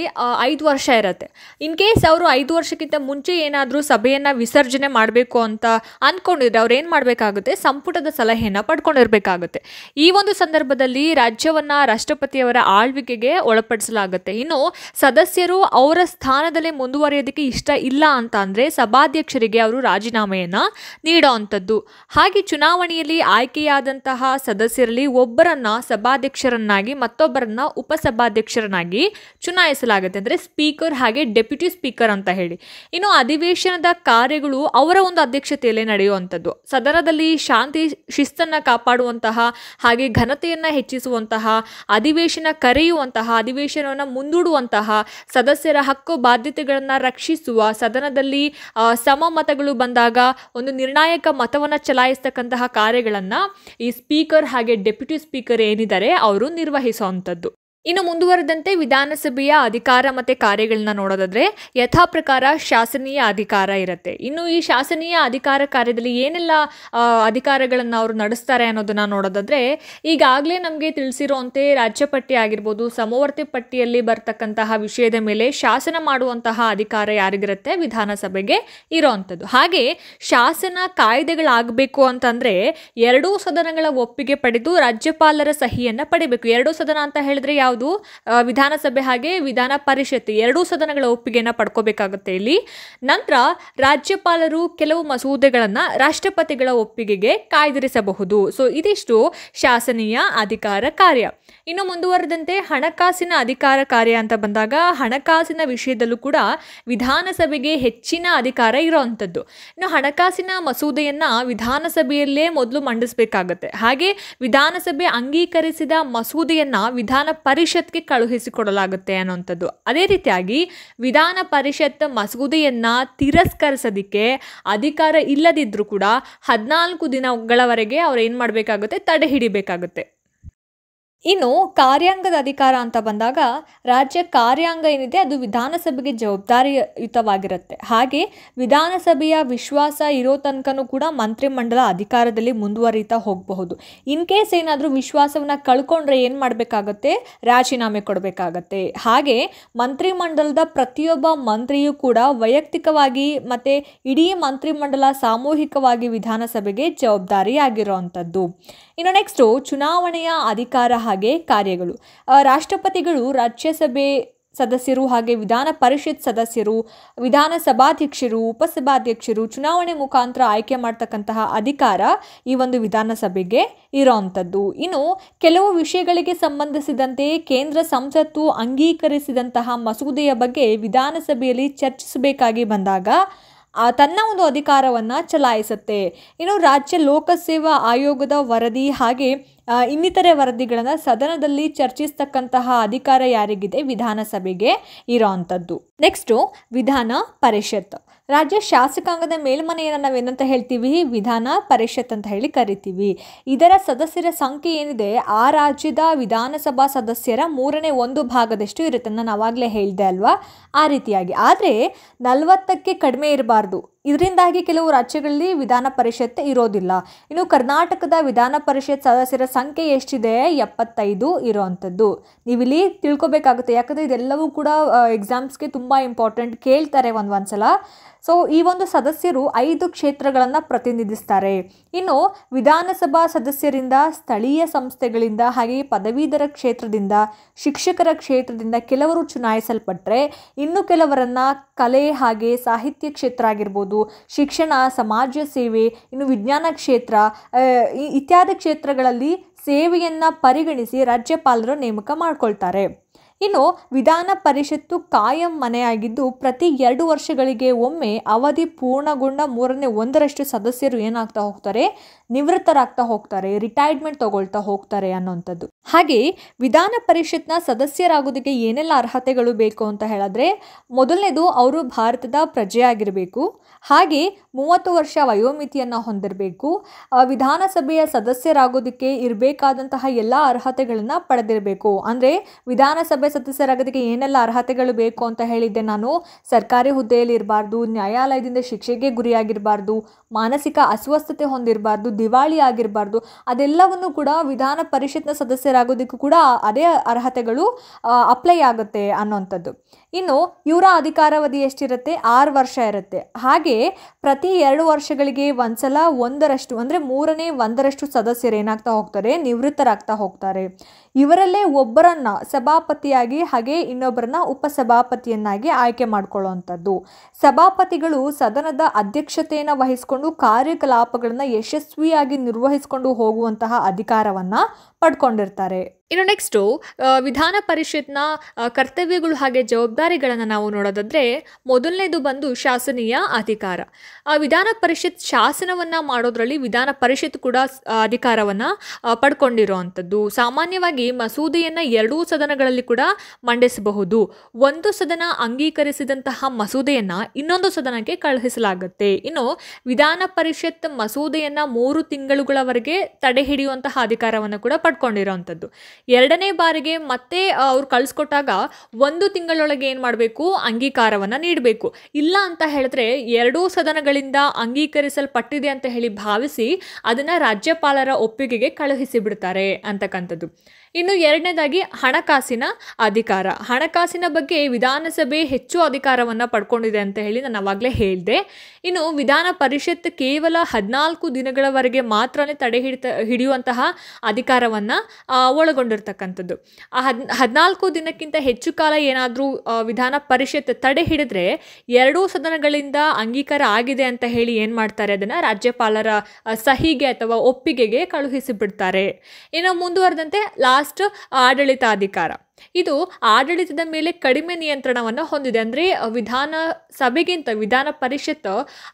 Speaker 1: ಐದು ವರ್ಷ ಇರುತ್ತೆ ಇನ್ ಕೇಸ್ ಅವರು ಐದು ವರ್ಷಕ್ಕಿಂತ ಮುಂಚೆ ಏನಾದರೂ ಸಭೆಯನ್ನು ವಿಸರ್ಜನೆ ಮಾಡಬೇಕು ಅಂತ ಅಂದ್ಕೊಂಡಿದ್ರೆ ಅವ್ರು ಏನು ಮಾಡಬೇಕಾಗುತ್ತೆ ಸಂಪುಟದ ಸಲಹೆಯನ್ನು ಪಡ್ಕೊಂಡಿರಬೇಕಾಗುತ್ತೆ ಈ ಒಂದು ಸಂದರ್ಭದಲ್ಲಿ ರಾಜ್ಯವನ್ನು ರಾಷ್ಟ್ರಪತಿಯವರ ಆಳ್ವಿಕೆಗೆ ಒಳಪಡಿಸಲಾಗುತ್ತೆ ಇನ್ನು ಸದಸ್ಯರು ಅವರ ಸ್ಥಾನದಲ್ಲೇ ಮುಂದುವರಿಯೋದಕ್ಕೆ ಇಷ್ಟ ಇಲ್ಲ ಅಂತ ಅಂದರೆ ಸಭಾಧ್ಯಕ್ಷರಿಗೆ ಅವರು ರಾಜೀನಾಮೆಯನ್ನು ನೀಡೋ ಅಂಥದ್ದು ಹಾಗೆ ಚುನಾವಣೆಯಲ್ಲಿ ಆಯ್ಕೆಯಾದಂತಹ ಸದಸ್ಯರಲ್ಲಿ ಒಬ್ಬರನ್ನ ಸಭಾಧ್ಯಕ್ಷರನ್ನಾಗಿ ಮತ್ತೊಬ್ಬರನ್ನ ಉಪಸಭಾಧ್ಯಕ್ಷರನ್ನಾಗಿ ಚುನಾಯಿಸಲಾಗುತ್ತೆ ಅಂದರೆ ಸ್ಪೀಕರ್ ಹಾಗೆ ಡೆಪ್ಯೂಟಿ ಸ್ಪೀಕರ್ ಅಂತ ಹೇಳಿ ಇನ್ನು ಅಧಿವೇಶನದ ಕಾರ್ಯಗಳು ಅವರ ಒಂದು ಅಧ್ಯಕ್ಷತೆಯಲ್ಲೇ ನಡೆಯುವಂಥದ್ದು ಸದನದಲ್ಲಿ ಶಾಂತಿ ಶಿಸ್ತನ್ನು ಕಾಪಾಡುವಂತಹ ಹಾಗೆ ಘನತೆಯನ್ನು ಹೆಚ್ಚಿಸುವಂತಹ ಅಧಿವೇಶನ ಕರೆಯುವಂತಹ ಅಧಿವೇಶನವನ್ನು ಮುಂದೂಡುವಂತಹ ಸದಸ್ಯರ ಹಕ್ಕು ಬಾಧ್ಯತೆಗಳನ್ನು ರಕ್ಷಿಸುವ ಸದನದಲ್ಲಿ ಸಮ ಮತಗಳು ಬಂದಾಗ ಒಂದು ನಿರ್ಣಾಯಕ ಮತವನ್ನು ಚಲಾಯಿಸ್ತಕ್ಕಂತಹ ಕಾರ್ಯಗಳನ್ನು ಈ ಸ್ಪೀಕರ್ ಹಾಗೆ ಡೆಪ್ಯೂಟಿ ಸ್ಪೀಕರ್ ಏನಿದ್ದಾರೆ ಅವರು ನಿರ್ವಹಿಸುವಂಥದ್ದು ಇನ್ನು ಮುಂದುವರೆದಂತೆ ವಿಧಾನಸಭೆಯ ಅಧಿಕಾರ ಮತ್ತು ಕಾರ್ಯಗಳನ್ನ ನೋಡೋದಾದ್ರೆ ಯಥಾ ಪ್ರಕಾರ ಶಾಸನೀಯ ಅಧಿಕಾರ ಇರುತ್ತೆ ಇನ್ನು ಈ ಶಾಸನೀಯ ಅಧಿಕಾರ ಕಾರ್ಯದಲ್ಲಿ ಏನೆಲ್ಲ ಅಧಿಕಾರಗಳನ್ನು ಅವರು ನಡೆಸ್ತಾರೆ ಅನ್ನೋದನ್ನ ನೋಡೋದಾದ್ರೆ ಈಗಾಗಲೇ ನಮಗೆ ತಿಳಿಸಿರೋಂತೆ ರಾಜ್ಯ ಪಟ್ಟಿ ಆಗಿರ್ಬೋದು ಸಮವರ್ತಿ ಪಟ್ಟಿಯಲ್ಲಿ ಬರ್ತಕ್ಕಂತಹ ವಿಷಯದ ಮೇಲೆ ಶಾಸನ ಮಾಡುವಂತಹ ಅಧಿಕಾರ ಯಾರಿಗಿರುತ್ತೆ ವಿಧಾನಸಭೆಗೆ ಇರೋವಂಥದ್ದು ಹಾಗೆ ಶಾಸನ ಕಾಯ್ದೆಗಳಾಗಬೇಕು ಅಂತಂದರೆ ಎರಡೂ ಸದನಗಳ ಒಪ್ಪಿಗೆ ಪಡೆದು ರಾಜ್ಯಪಾಲರ ಸಹಿಯನ್ನು ಪಡಿಬೇಕು ಎರಡೂ ಸದನ ಅಂತ ಹೇಳಿದ್ರೆ ಯಾವ ಯಾವುದು ವಿಧಾನಸಭೆ ಹಾಗೆ ವಿಧಾನ ಪರಿಷತ್ ಎರಡೂ ಸದನಗಳ ಒಪ್ಪಿಗೆಯನ್ನು ಪಡ್ಕೋಬೇಕಾಗುತ್ತೆ ಇಲ್ಲಿ ನಂತರ ರಾಜ್ಯಪಾಲರು ಕೆಲವು ಮಸೂದೆಗಳನ್ನು ರಾಷ್ಟ್ರಪತಿಗಳ ಒಪ್ಪಿಗೆಗೆ ಕಾಯ್ದಿರಿಸಬಹುದು ಸೊ ಇದಿಷ್ಟು ಶಾಸನೀಯ ಅಧಿಕಾರ ಕಾರ್ಯ ಇನ್ನು ಮುಂದುವರೆದಂತೆ ಹಣಕಾಸಿನ ಅಧಿಕಾರ ಕಾರ್ಯ ಅಂತ ಬಂದಾಗ ಹಣಕಾಸಿನ ವಿಷಯದಲ್ಲೂ ಕೂಡ ವಿಧಾನಸಭೆಗೆ ಹೆಚ್ಚಿನ ಅಧಿಕಾರ ಇರೋವಂಥದ್ದು ಇನ್ನು ಹಣಕಾಸಿನ ಮಸೂದೆಯನ್ನು ವಿಧಾನಸಭೆಯಲ್ಲೇ ಮೊದಲು ಮಂಡಿಸಬೇಕಾಗತ್ತೆ ಹಾಗೆ ವಿಧಾನಸಭೆ ಅಂಗೀಕರಿಸಿದ ಮಸೂದೆಯನ್ನು ವಿಧಾನ ಪರಿ ಪರಿಷತ್ಗೆ ಕಳುಹಿಸಿಕೊಡಲಾಗುತ್ತೆ ಅನ್ನೋಂಥದ್ದು ಅದೇ ರೀತಿಯಾಗಿ ವಿಧಾನ ಪರಿಷತ್ ಮಸೂದೆಯನ್ನು ತಿರಸ್ಕರಿಸೋದಕ್ಕೆ ಅಧಿಕಾರ ಇಲ್ಲದಿದ್ದರೂ ಕೂಡ ಹದಿನಾಲ್ಕು ದಿನಗಳವರೆಗೆ ಅವರು ಏನು ಮಾಡಬೇಕಾಗುತ್ತೆ ತಡೆ ಹಿಡಿಬೇಕಾಗುತ್ತೆ ಇನ್ನು ಕಾರ್ಯಾಂಗದ ಅಧಿಕಾರ ಅಂತ ಬಂದಾಗ ರಾಜ್ಯ ಕಾರ್ಯಾಂಗ ಏನಿದೆ ಅದು ವಿಧಾನಸಭೆಗೆ ಜವಾಬ್ದಾರಿಯುತವಾಗಿರುತ್ತೆ ಹಾಗೆ ವಿಧಾನಸಭೆಯ ವಿಶ್ವಾಸ ಇರೋ ತನಕನೂ ಕೂಡ ಮಂತ್ರಿಮಂಡಲ ಅಧಿಕಾರದಲ್ಲಿ ಮುಂದುವರಿತಾ ಹೋಗಬಹುದು ಇನ್ ಕೇಸ್ ಏನಾದರೂ ವಿಶ್ವಾಸವನ್ನು ಕಳ್ಕೊಂಡ್ರೆ ಏನು ಮಾಡಬೇಕಾಗತ್ತೆ ರಾಜೀನಾಮೆ ಕೊಡಬೇಕಾಗತ್ತೆ ಹಾಗೆ ಮಂತ್ರಿಮಂಡಲದ ಪ್ರತಿಯೊಬ್ಬ ಮಂತ್ರಿಯೂ ಕೂಡ ವೈಯಕ್ತಿಕವಾಗಿ ಮತ್ತು ಇಡೀ ಮಂತ್ರಿಮಂಡಲ ಸಾಮೂಹಿಕವಾಗಿ ವಿಧಾನಸಭೆಗೆ ಜವಾಬ್ದಾರಿಯಾಗಿರೋ ಅಂಥದ್ದು ಇನ್ನು ನೆಕ್ಸ್ಟು ಚುನಾವಣೆಯ ಅಧಿಕಾರ ಹಾಗೆ ಕಾರ್ಯಗಳು ರಾಷ್ಟ್ರಪತಿಗಳು ರಾಜ್ಯಸಭೆ ಸದಸ್ಯರು ಹಾಗೆ ವಿಧಾನ ಪರಿಷತ್ ಸದಸ್ಯರು ವಿಧಾನಸಭಾಧ್ಯಕ್ಷರು ಉಪಸಭಾಧ್ಯಕ್ಷರು ಚುನಾವಣೆ ಮುಖಾಂತರ ಆಯ್ಕೆ ಮಾಡ್ತಕ್ಕಂತಹ ಅಧಿಕಾರ ಈ ಒಂದು ವಿಧಾನಸಭೆಗೆ ಇರೋವಂಥದ್ದು ಇನ್ನು ಕೆಲವು ವಿಷಯಗಳಿಗೆ ಸಂಬಂಧಿಸಿದಂತೆ ಕೇಂದ್ರ ಸಂಸತ್ತು ಅಂಗೀಕರಿಸಿದಂತಹ ಮಸೂದೆಯ ಬಗ್ಗೆ ವಿಧಾನಸಭೆಯಲ್ಲಿ ಚರ್ಚಿಸಬೇಕಾಗಿ ಬಂದಾಗ ತನ್ನ ಒಂದು ಅಧಿಕಾರವನ್ನು ಚಲಾಯಿಸುತ್ತೆ ಇನ್ನು ರಾಜ್ಯ ಲೋಕಸೇವಾ ಆಯೋಗದ ವರದಿ ಹಾಗೆ ಇನ್ನಿತರೆ ವರದಿಗಳನ್ನು ಸದನದಲ್ಲಿ ಚರ್ಚಿಸ್ತಕ್ಕಂತಹ ಅಧಿಕಾರ ಯಾರಿಗಿದೆ ವಿಧಾನಸಭೆಗೆ ಇರೋ ಅಂಥದ್ದು ನೆಕ್ಸ್ಟು ವಿಧಾನ ಪರಿಷತ್ ರಾಜ್ಯ ಶಾಸಕಾಂಗದ ಮೇಲ್ಮನೆಯನ್ನು ನಾವೇನಂತ ಹೇಳ್ತೀವಿ ವಿಧಾನ ಪರಿಷತ್ ಅಂತ ಹೇಳಿ ಕರಿತೀವಿ ಇದರ ಸದಸ್ಯರ ಸಂಖ್ಯೆ ಏನಿದೆ ಆ ರಾಜ್ಯದ ವಿಧಾನಸಭಾ ಸದಸ್ಯರ ಮೂರನೇ ಒಂದು ಭಾಗದಷ್ಟು ಇರುತ್ತೆ ನಾನು ಆವಾಗಲೇ ಹೇಳಿದೆ ಅಲ್ವಾ ಆ ರೀತಿಯಾಗಿ ಆದರೆ ನಲವತ್ತಕ್ಕೆ ಕಡಿಮೆ ಇರಬಾರ್ದು ಇದರಿಂದಾಗಿ ಕೆಲವು ರಾಜ್ಯಗಳಲ್ಲಿ ವಿಧಾನ ಪರಿಷತ್ ಇರೋದಿಲ್ಲ ಇನ್ನು ಕರ್ನಾಟಕದ ವಿಧಾನ ಪರಿಷತ್ ಸದಸ್ಯರ ಸಂಖ್ಯೆ ಎಷ್ಟಿದೆ ಎಪ್ಪತ್ತೈದು ಇರೋವಂಥದ್ದು ನೀವಿಲ್ಲಿ ತಿಳ್ಕೊಬೇಕಾಗುತ್ತೆ ಯಾಕಂದರೆ ಇದೆಲ್ಲವೂ ಕೂಡ ಎಕ್ಸಾಮ್ಸ್ಗೆ ತುಂಬ ಇಂಪಾರ್ಟೆಂಟ್ ಕೇಳ್ತಾರೆ ಒಂದು ಒಂದು ಸಲ ಸೊ ಈ ಒಂದು ಸದಸ್ಯರು ಐದು ಕ್ಷೇತ್ರಗಳನ್ನು ಪ್ರತಿನಿಧಿಸ್ತಾರೆ ಇನ್ನು ವಿಧಾನಸಭಾ ಸದಸ್ಯರಿಂದ ಸ್ಥಳೀಯ ಸಂಸ್ಥೆಗಳಿಂದ ಹಾಗೆ ಪದವೀಧರ ಕ್ಷೇತ್ರದಿಂದ ಶಿಕ್ಷಕರ ಕ್ಷೇತ್ರದಿಂದ ಕೆಲವರು ಚುನಾಯಿಸಲ್ಪಟ್ಟರೆ ಇನ್ನು ಕೆಲವರನ್ನು ಕಲೆ ಹಾಗೆ ಸಾಹಿತ್ಯ ಕ್ಷೇತ್ರ ಆಗಿರ್ಬೋದು ಶಿಕ್ಷಣ ಸಮಾಜ ಸೇವೆ ಇನ್ನು ವಿಜ್ಞಾನ ಕ್ಷೇತ್ರ ಇತ್ಯಾದಿ ಕ್ಷೇತ್ರಗಳಲ್ಲಿ ಸೇವೆಯನ್ನು ಪರಿಗಣಿಸಿ ರಾಜ್ಯಪಾಲರು ನೇಮಕ ಮಾಡಿಕೊಳ್ತಾರೆ ಇನ್ನು ವಿಧಾನ ಪರಿಷತ್ತು ಕಾಯಂ ಮನೆಯಾಗಿದ್ದು ಪ್ರತಿ ಎರಡು ವರ್ಷಗಳಿಗೆ ಒಮ್ಮೆ ಅವಧಿ ಪೂರ್ಣಗೊಂಡ ಮೂರನೇ ಒಂದರಷ್ಟು ಸದಸ್ಯರು ಏನಾಗ್ತಾ ಹೋಗ್ತಾರೆ ನಿವೃತ್ತರಾಗ್ತಾ ಹೋಗ್ತಾರೆ ರಿಟೈರ್ಮೆಂಟ್ ತಗೊಳ್ತಾ ಹೋಗ್ತಾರೆ ಅನ್ನೋಂಥದ್ದು ಹಾಗೆ ವಿಧಾನ ಪರಿಷತ್ನ ಸದಸ್ಯರಾಗೋದಕ್ಕೆ ಏನೆಲ್ಲ ಅರ್ಹತೆಗಳು ಬೇಕು ಅಂತ ಹೇಳಿದ್ರೆ ಮೊದಲನೇದು ಅವರು ಭಾರತದ ಪ್ರಜೆಯಾಗಿರಬೇಕು ಹಾಗೆ ಮೂವತ್ತು ವರ್ಷ ವಯೋಮಿತಿಯನ್ನು ಹೊಂದಿರಬೇಕು ವಿಧಾನಸಭೆಯ ಸದಸ್ಯರಾಗೋದಕ್ಕೆ ಇರಬೇಕಾದಂತಹ ಎಲ್ಲ ಅರ್ಹತೆಗಳನ್ನು ಪಡೆದಿರಬೇಕು ಅಂದರೆ ವಿಧಾನಸಭೆ ವಿಧಾನಸಭೆ ಸದಸ್ಯರಾಗೋದಕ್ಕೆ ಏನೆಲ್ಲ ಅರ್ಹತೆಗಳು ಬೇಕು ಅಂತ ಹೇಳಿದ್ದೆ ನಾನು ಸರ್ಕಾರಿ ಹುದ್ದೆಯಲ್ಲಿ ಇರಬಾರ್ದು ನ್ಯಾಯಾಲಯದಿಂದ ಶಿಕ್ಷೆಗೆ ಗುರಿಯಾಗಿರಬಾರ್ದು ಮಾನಸಿಕ ಅಸ್ವಸ್ಥತೆ ಹೊಂದಿರಬಾರ್ದು ದಿವಾಳಿ ಆಗಿರಬಾರ್ದು ಅದೆಲ್ಲವನ್ನು ಕೂಡ ವಿಧಾನ ಪರಿಷತ್ನ ಸದಸ್ಯರಾಗೋದಕ್ಕೂ ಕೂಡ ಅದೇ ಅರ್ಹತೆಗಳು ಅಪ್ಲೈ ಆಗುತ್ತೆ ಅನ್ನೋಂಥದ್ದು ಇನ್ನು ಇವರ ಅಧಿಕಾರಾವಧಿ ಎಷ್ಟಿರುತ್ತೆ ಆರು ವರ್ಷ ಇರುತ್ತೆ ಹಾಗೆ ಪ್ರತಿ ಎರಡು ವರ್ಷಗಳಿಗೆ ಒಂದ್ಸಲ ಒಂದರಷ್ಟು ಅಂದರೆ ಮೂರನೇ ಒಂದರಷ್ಟು ಸದಸ್ಯರು ಏನಾಗ್ತಾ ಹೋಗ್ತಾರೆ ನಿವೃತ್ತರಾಗ್ತಾ ಹೋಗ್ತಾರೆ ಇವರಲ್ಲೇ ಒಬ್ಬರನ್ನು ಸಭಾಪತಿಯಾಗಿ ಹಾಗೆ ಇನ್ನೊಬ್ಬರನ್ನ ಉಪಸಭಾಪತಿಯನ್ನಾಗಿ ಆಯ್ಕೆ ಮಾಡಿಕೊಳ್ಳುವಂಥದ್ದು ಸಭಾಪತಿಗಳು ಸದನದ ಅಧ್ಯಕ್ಷತೆಯನ್ನು ವಹಿಸ್ಕೊಂಡು ಮಾಡಿಕೊಂಡು ಕಾರ್ಯಕಲಾಪಗಳನ್ನು ಯಶಸ್ವಿಯಾಗಿ ನಿರ್ವಹಿಸಿಕೊಂಡು ಹೋಗುವಂತಹ ಅಧಿಕಾರವನ್ನು ಪಡ್ಕೊಂಡಿರ್ತಾರೆ ಇನ್ನು ನೆಕ್ಸ್ಟು ವಿಧಾನ ಪರಿಷತ್ನ ಕರ್ತವ್ಯಗಳು ಹಾಗೆ ಜವಾಬ್ದಾರಿಗಳನ್ನು ನಾವು ನೋಡೋದಾದರೆ ಮೊದಲನೇದು ಬಂದು ಶಾಸನೀಯ ಅಧಿಕಾರ ವಿಧಾನ ಪರಿಷತ್ ಶಾಸನವನ್ನು ಮಾಡೋದರಲ್ಲಿ ವಿಧಾನ ಪರಿಷತ್ ಕೂಡ ಅಧಿಕಾರವನ್ನು ಪಡ್ಕೊಂಡಿರುವಂಥದ್ದು ಸಾಮಾನ್ಯವಾಗಿ ಮಸೂದೆಯನ್ನು ಎರಡೂ ಸದನಗಳಲ್ಲಿ ಕೂಡ ಮಂಡಿಸಬಹುದು ಒಂದು ಸದನ ಅಂಗೀಕರಿಸಿದಂತಹ ಮಸೂದೆಯನ್ನು ಇನ್ನೊಂದು ಸದನಕ್ಕೆ ಕಳುಹಿಸಲಾಗುತ್ತೆ ಇನ್ನು ವಿಧಾನ ಪರಿಷತ್ ಮಸೂದೆಯನ್ನು ಮೂರು ತಿಂಗಳುಗಳವರೆಗೆ ತಡೆ ಹಿಡಿಯುವಂತಹ ಅಧಿಕಾರವನ್ನು ಕೂಡ ಪಡ್ಕೊಂಡಿರುವಂಥದ್ದು ಎರಡನೇ ಬಾರಿಗೆ ಮತ್ತೆ ಅವ್ರು ಕಳಿಸ್ಕೊಟ್ಟಾಗ ಒಂದು ತಿಂಗಳೊಳಗೆ ಏನು ಮಾಡಬೇಕು ಅಂಗೀಕಾರವನ್ನು ನೀಡಬೇಕು ಇಲ್ಲ ಅಂತ ಹೇಳಿದ್ರೆ ಎರಡೂ ಸದನಗಳಿಂದ ಅಂಗೀಕರಿಸಲ್ಪಟ್ಟಿದೆ ಅಂತ ಹೇಳಿ ಭಾವಿಸಿ ಅದನ್ನು ರಾಜ್ಯಪಾಲರ ಒಪ್ಪಿಗೆಗೆ ಕಳುಹಿಸಿಬಿಡ್ತಾರೆ ಅಂತಕ್ಕಂಥದ್ದು ಇನ್ನು ಎರಡನೇದಾಗಿ ಹಣಕಾಸಿನ ಅಧಿಕಾರ ಹಣಕಾಸಿನ ಬಗ್ಗೆ ವಿಧಾನಸಭೆ ಹೆಚ್ಚು ಅಧಿಕಾರವನ್ನು ಪಡ್ಕೊಂಡಿದೆ ಅಂತ ಹೇಳಿ ನಾನು ಅವಾಗಲೇ ಹೇಳಿದೆ ಇನ್ನು ವಿಧಾನ ಪರಿಷತ್ ಕೇವಲ ಹದಿನಾಲ್ಕು ದಿನಗಳವರೆಗೆ ಮಾತ್ರ ತಡೆ ಹಿಡಿತ ಹಿಡಿಯುವಂತಹ ಅಧಿಕಾರವನ್ನು ಒಳಗೊಂಡಿರ್ತಕ್ಕಂಥದ್ದು ಆ ಹದ್ ಹದಿನಾಲ್ಕು ದಿನಕ್ಕಿಂತ ಹೆಚ್ಚು ಕಾಲ ಏನಾದರೂ ವಿಧಾನ ಪರಿಷತ್ ತಡೆ ಹಿಡಿದ್ರೆ ಎರಡೂ ಸದನಗಳಿಂದ ಅಂಗೀಕಾರ ಆಗಿದೆ ಅಂತ ಹೇಳಿ ಏನು ಮಾಡ್ತಾರೆ ಅದನ್ನು ರಾಜ್ಯಪಾಲರ ಸಹಿಗೆ ಅಥವಾ ಒಪ್ಪಿಗೆಗೆ ಕಳುಹಿಸಿಬಿಡ್ತಾರೆ ಇನ್ನು ಮುಂದುವರೆದಂತೆ ಲಾಸ್ಟ್ ಲಾಸ್ಟ್ ಆಡಳಿತಾಧಿಕಾರ ಇದು ಆಡಳಿತದ ಮೇಲೆ ಕಡಿಮೆ ನಿಯಂತ್ರಣವನ್ನು ಹೊಂದಿದೆ ಅಂದರೆ ವಿಧಾನ ಸಭೆಗಿಂತ ವಿಧಾನ ಪರಿಷತ್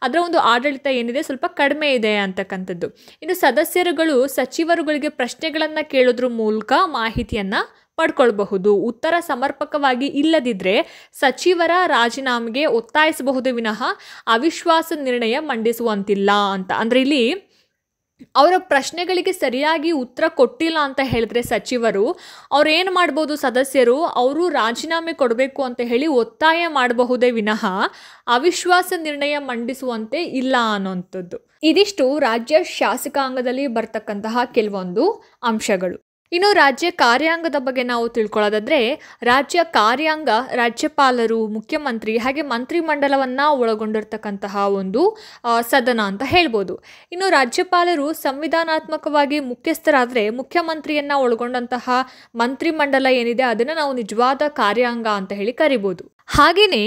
Speaker 1: ಅದರ ಒಂದು ಆಡಳಿತ ಏನಿದೆ ಸ್ವಲ್ಪ ಕಡಿಮೆ ಇದೆ ಅಂತಕ್ಕಂಥದ್ದು ಇನ್ನು ಸದಸ್ಯರುಗಳು ಸಚಿವರುಗಳಿಗೆ ಪ್ರಶ್ನೆಗಳನ್ನು ಕೇಳೋದ್ರ ಮೂಲಕ ಮಾಹಿತಿಯನ್ನು ಪಡ್ಕೊಳ್ಬಹುದು ಉತ್ತರ ಸಮರ್ಪಕವಾಗಿ ಇಲ್ಲದಿದ್ದರೆ ಸಚಿವರ ರಾಜೀನಾಮೆಗೆ ಒತ್ತಾಯಿಸಬಹುದು ವಿನಃ ಅವಿಶ್ವಾಸ ನಿರ್ಣಯ ಮಂಡಿಸುವಂತಿಲ್ಲ ಅಂತ ಅಂದರೆ ಇಲ್ಲಿ ಅವರ ಪ್ರಶ್ನೆಗಳಿಗೆ ಸರಿಯಾಗಿ ಉತ್ತರ ಕೊಟ್ಟಿಲ್ಲ ಅಂತ ಹೇಳಿದ್ರೆ ಸಚಿವರು ಅವ್ರೇನು ಮಾಡ್ಬೋದು ಸದಸ್ಯರು ಅವರು ರಾಜೀನಾಮೆ ಕೊಡಬೇಕು ಅಂತ ಹೇಳಿ ಒತ್ತಾಯ ಮಾಡಬಹುದೇ ವಿನಃ ಅವಿಶ್ವಾಸ ನಿರ್ಣಯ ಮಂಡಿಸುವಂತೆ ಇಲ್ಲ ಅನ್ನೋಂಥದ್ದು ಇದಿಷ್ಟು ರಾಜ್ಯ ಶಾಸಕಾಂಗದಲ್ಲಿ ಬರ್ತಕ್ಕಂತಹ ಕೆಲವೊಂದು ಅಂಶಗಳು ಇನ್ನು ರಾಜ್ಯ ಕಾರ್ಯಾಂಗದ ಬಗ್ಗೆ ನಾವು ತಿಳ್ಕೊಳ್ಳೋದಾದ್ರೆ ರಾಜ್ಯ ಕಾರ್ಯಾಂಗ ರಾಜ್ಯಪಾಲರು ಮುಖ್ಯಮಂತ್ರಿ ಹಾಗೆ ಮಂತ್ರಿಮಂಡಲವನ್ನು ಒಳಗೊಂಡಿರ್ತಕ್ಕಂತಹ ಒಂದು ಸದನ ಅಂತ ಹೇಳ್ಬೋದು ಇನ್ನು ರಾಜ್ಯಪಾಲರು ಸಂವಿಧಾನಾತ್ಮಕವಾಗಿ ಮುಖ್ಯಸ್ಥರಾದರೆ ಮುಖ್ಯಮಂತ್ರಿಯನ್ನು ಒಳಗೊಂಡಂತಹ ಮಂಡಲ ಏನಿದೆ ಅದನ್ನು ನಾವು ನಿಜವಾದ ಕಾರ್ಯಾಂಗ ಅಂತ ಹೇಳಿ ಕರಿಬೋದು ಹಾಗೆಯೇ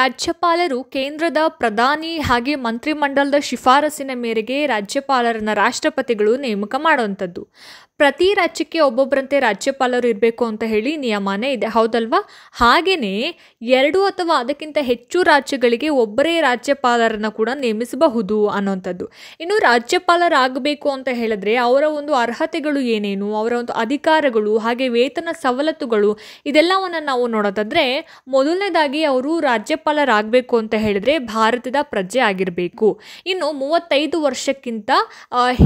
Speaker 1: ರಾಜ್ಯಪಾಲರು ಕೇಂದ್ರದ ಪ್ರಧಾನಿ ಹಾಗೆ ಮಂತ್ರಿಮಂಡಲದ ಶಿಫಾರಸಿನ ಮೇರೆಗೆ ರಾಜ್ಯಪಾಲರನ್ನ ರಾಷ್ಟ್ರಪತಿಗಳು ನೇಮಕ ಮಾಡುವಂಥದ್ದು ಪ್ರತಿ ರಾಜ್ಯಕ್ಕೆ ಒಬ್ಬೊಬ್ಬರಂತೆ ರಾಜ್ಯಪಾಲರು ಇರಬೇಕು ಅಂತ ಹೇಳಿ ನಿಯಮನೇ ಇದೆ ಹೌದಲ್ವಾ ಹಾಗೆಯೇ ಎರಡು ಅಥವಾ ಅದಕ್ಕಿಂತ ಹೆಚ್ಚು ರಾಜ್ಯಗಳಿಗೆ ಒಬ್ಬರೇ ರಾಜ್ಯಪಾಲರನ್ನು ಕೂಡ ನೇಮಿಸಬಹುದು ಅನ್ನೋಂಥದ್ದು ಇನ್ನು ರಾಜ್ಯಪಾಲರಾಗಬೇಕು ಅಂತ ಹೇಳಿದ್ರೆ ಅವರ ಒಂದು ಅರ್ಹತೆಗಳು ಏನೇನು ಅವರ ಒಂದು ಅಧಿಕಾರಗಳು ಹಾಗೆ ವೇತನ ಸವಲತ್ತುಗಳು ಇದೆಲ್ಲವನ್ನು ನಾವು ನೋಡೋದಾದರೆ ಮೊದಲನೇದಾಗಿ ಅವರು ರಾಜ್ಯಪಾಲರಾಗಬೇಕು ಅಂತ ಹೇಳಿದ್ರೆ ಭಾರತದ ಪ್ರಜೆ ಆಗಿರಬೇಕು ಇನ್ನು ಮೂವತ್ತೈದು ವರ್ಷಕ್ಕಿಂತ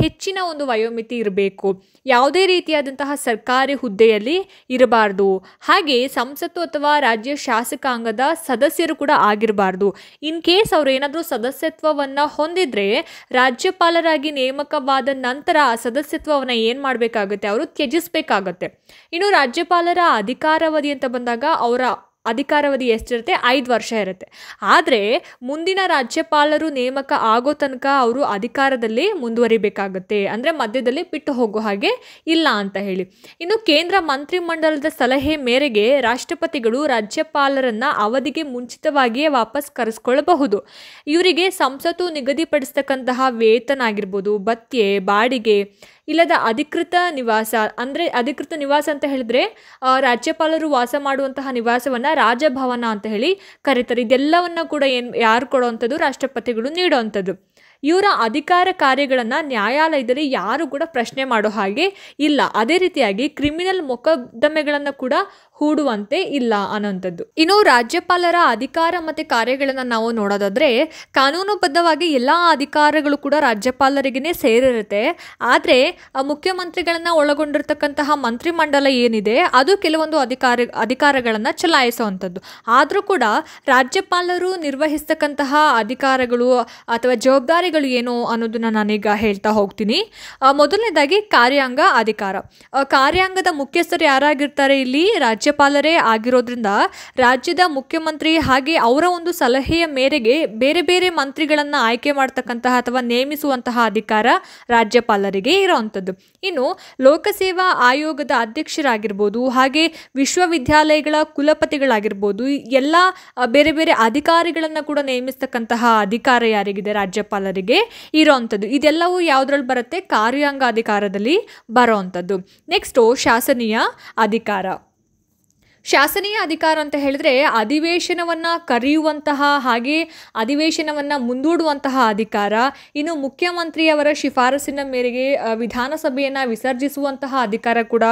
Speaker 1: ಹೆಚ್ಚಿನ ಒಂದು ವಯೋಮಿತಿ ಇರಬೇಕು ಯಾವ ಯಾವುದೇ ರೀತಿಯಾದಂತಹ ಸರ್ಕಾರಿ ಹುದ್ದೆಯಲ್ಲಿ ಇರಬಾರ್ದು ಹಾಗೆ ಸಂಸತ್ತು ಅಥವಾ ರಾಜ್ಯ ಶಾಸಕಾಂಗದ ಸದಸ್ಯರು ಕೂಡ ಆಗಿರಬಾರ್ದು ಇನ್ ಕೇಸ್ ಅವರು ಏನಾದರೂ ಸದಸ್ಯತ್ವವನ್ನು ಹೊಂದಿದ್ರೆ ರಾಜ್ಯಪಾಲರಾಗಿ ನೇಮಕವಾದ ನಂತರ ಆ ಸದಸ್ಯತ್ವವನ್ನು ಏನು ಮಾಡಬೇಕಾಗುತ್ತೆ ಅವರು ತ್ಯಜಿಸಬೇಕಾಗತ್ತೆ ಇನ್ನು ರಾಜ್ಯಪಾಲರ ಅಧಿಕಾರಾವಧಿ ಅಂತ ಬಂದಾಗ ಅವರ ಅಧಿಕಾರಾವಧಿ ಎಷ್ಟಿರುತ್ತೆ ಐದು ವರ್ಷ ಇರುತ್ತೆ ಆದರೆ ಮುಂದಿನ ರಾಜ್ಯಪಾಲರು ನೇಮಕ ಆಗೋ ತನಕ ಅವರು ಅಧಿಕಾರದಲ್ಲಿ ಮುಂದುವರಿಬೇಕಾಗುತ್ತೆ ಅಂದರೆ ಮಧ್ಯದಲ್ಲಿ ಬಿಟ್ಟು ಹೋಗೋ ಹಾಗೆ ಇಲ್ಲ ಅಂತ ಹೇಳಿ ಇನ್ನು ಕೇಂದ್ರ ಮಂತ್ರಿಮಂಡಲದ ಸಲಹೆ ಮೇರೆಗೆ ರಾಷ್ಟ್ರಪತಿಗಳು ರಾಜ್ಯಪಾಲರನ್ನು ಅವಧಿಗೆ ಮುಂಚಿತವಾಗಿಯೇ ವಾಪಸ್ ಕರೆಸ್ಕೊಳ್ಳಬಹುದು ಇವರಿಗೆ ಸಂಸತ್ತು ನಿಗದಿಪಡಿಸ್ತಕ್ಕಂತಹ ವೇತನ ಆಗಿರ್ಬೋದು ಭತ್ಯೆ ಬಾಡಿಗೆ ಇಲ್ಲದ ಅಧಿಕೃತ ನಿವಾಸ ಅಂದರೆ ಅಧಿಕೃತ ನಿವಾಸ ಅಂತ ಹೇಳಿದ್ರೆ ರಾಜ್ಯಪಾಲರು ವಾಸ ಮಾಡುವಂತಹ ನಿವಾಸವನ್ನು ರಾಜಭವನ ಅಂತ ಹೇಳಿ ಕರೀತಾರೆ ಇದೆಲ್ಲವನ್ನು ಕೂಡ ಏನು ಯಾರು ಕೊಡುವಂಥದ್ದು ರಾಷ್ಟ್ರಪತಿಗಳು ನೀಡುವಂಥದ್ದು ಇವರ ಅಧಿಕಾರ ಕಾರ್ಯಗಳನ್ನು ನ್ಯಾಯಾಲಯದಲ್ಲಿ ಯಾರು ಕೂಡ ಪ್ರಶ್ನೆ ಮಾಡೋ ಹಾಗೆ ಇಲ್ಲ ಅದೇ ರೀತಿಯಾಗಿ ಕ್ರಿಮಿನಲ್ ಮೊಕದ್ದಮೆಗಳನ್ನು ಕೂಡ ಹೂಡುವಂತೆ ಇಲ್ಲ ಅನ್ನೋಂಥದ್ದು ಇನ್ನು ರಾಜ್ಯಪಾಲರ ಅಧಿಕಾರ ಮತ್ತು ಕಾರ್ಯಗಳನ್ನು ನಾವು ನೋಡೋದಾದರೆ ಕಾನೂನುಬದ್ಧವಾಗಿ ಎಲ್ಲಾ ಅಧಿಕಾರಗಳು ಕೂಡ ರಾಜ್ಯಪಾಲರಿಗೇ ಸೇರಿರುತ್ತೆ ಆದರೆ ಮುಖ್ಯಮಂತ್ರಿಗಳನ್ನ ಒಳಗೊಂಡಿರ್ತಕ್ಕಂತಹ ಮಂತ್ರಿಮಂಡಲ ಏನಿದೆ ಅದು ಕೆಲವೊಂದು ಅಧಿಕಾರ ಅಧಿಕಾರಗಳನ್ನು ಚಲಾಯಿಸುವಂಥದ್ದು ಆದರೂ ಕೂಡ ರಾಜ್ಯಪಾಲರು ನಿರ್ವಹಿಸ್ತಕ್ಕಂತಹ ಅಧಿಕಾರಗಳು ಅಥವಾ ಜವಾಬ್ದಾರಿಗಳು ಏನು ಅನ್ನೋದನ್ನ ನಾನೀಗ ಹೇಳ್ತಾ ಹೋಗ್ತೀನಿ ಮೊದಲನೇದಾಗಿ ಕಾರ್ಯಾಂಗ ಅಧಿಕಾರ ಕಾರ್ಯಾಂಗದ ಮುಖ್ಯಸ್ಥರು ಯಾರಾಗಿರ್ತಾರೆ ಇಲ್ಲಿ ರಾಜ್ಯ ರಾಜ್ಯಪಾಲರೇ ಆಗಿರೋದ್ರಿಂದ ರಾಜ್ಯದ ಮುಖ್ಯಮಂತ್ರಿ ಹಾಗೆ ಅವರ ಒಂದು ಸಲಹೆಯ ಮೇರೆಗೆ ಬೇರೆ ಬೇರೆ ಮಂತ್ರಿಗಳನ್ನು ಆಯ್ಕೆ ಮಾಡ್ತಕ್ಕಂತಹ ಅಥವಾ ನೇಮಿಸುವಂತಹ ಅಧಿಕಾರ ರಾಜ್ಯಪಾಲರಿಗೆ ಇರೋವಂಥದ್ದು ಇನ್ನು ಲೋಕಸೇವಾ ಆಯೋಗದ ಅಧ್ಯಕ್ಷರಾಗಿರ್ಬೋದು ಹಾಗೆ ವಿಶ್ವವಿದ್ಯಾಲಯಗಳ ಕುಲಪತಿಗಳಾಗಿರ್ಬೋದು ಎಲ್ಲ ಬೇರೆ ಬೇರೆ ಅಧಿಕಾರಿಗಳನ್ನು ಕೂಡ ನೇಮಿಸ್ತಕ್ಕಂತಹ ಅಧಿಕಾರ ಯಾರಿಗಿದೆ ರಾಜ್ಯಪಾಲರಿಗೆ ಇರೋವಂಥದ್ದು ಇದೆಲ್ಲವೂ ಯಾವುದ್ರಲ್ಲಿ ಬರುತ್ತೆ ಕಾರ್ಯಾಂಗ ಅಧಿಕಾರದಲ್ಲಿ ಬರೋವಂಥದ್ದು ನೆಕ್ಸ್ಟು ಶಾಸನೀಯ ಅಧಿಕಾರ ಶಾಸನೀಯ ಅಧಿಕಾರ ಅಂತ ಹೇಳಿದ್ರೆ ಅಧಿವೇಶನವನ್ನು ಕರೆಯುವಂತಹ ಹಾಗೆ ಅಧಿವೇಶನವನ್ನು ಮುಂದೂಡುವಂತಹ ಅಧಿಕಾರ ಇನ್ನು ಮುಖ್ಯಮಂತ್ರಿಯವರ ಶಿಫಾರಸಿನ ಮೇರೆಗೆ ವಿಧಾನಸಭೆಯನ್ನು ವಿಸರ್ಜಿಸುವಂತಹ ಅಧಿಕಾರ ಕೂಡ